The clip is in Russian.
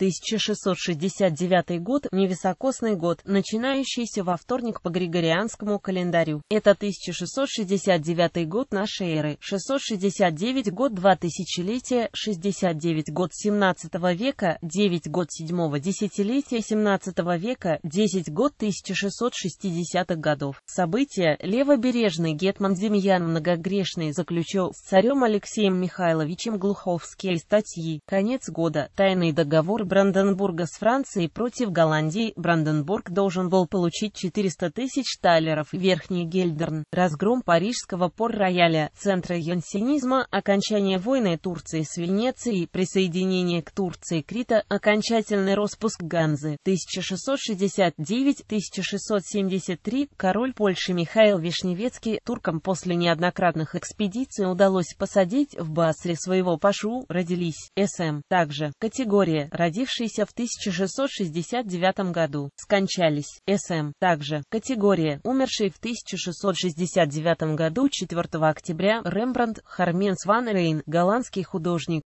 1669 год – невисокосный год, начинающийся во вторник по григорианскому календарю. Это 1669 год нашей эры, 669 год 2 тысячелетия, 69 год 17 века, 9 год 7 десятилетия 17 века, 10 год 1660-х годов. События левобережный гетман Демьян Многогрешный заключил с царем Алексеем Михайловичем Глуховские статьи «Конец года. Тайный договор Бранденбурга с Францией против Голландии, Бранденбург должен был получить 400 тысяч талеров. Верхний Гельдерн, разгром парижского пор-рояля, центра юнсинизма, окончание войны Турции с Венецией, присоединение к Турции Крита, окончательный распуск Ганзы, 1669-1673, король Польши Михаил Вишневецкий, туркам после неоднократных экспедиций удалось посадить в Басре своего пашу, родились, СМ, также, категория, родились, родившиеся в 1669 году, скончались. СМ. Также, категория, умершие в 1669 году 4 октября, Рембрандт Харменс ван Рейн, голландский художник,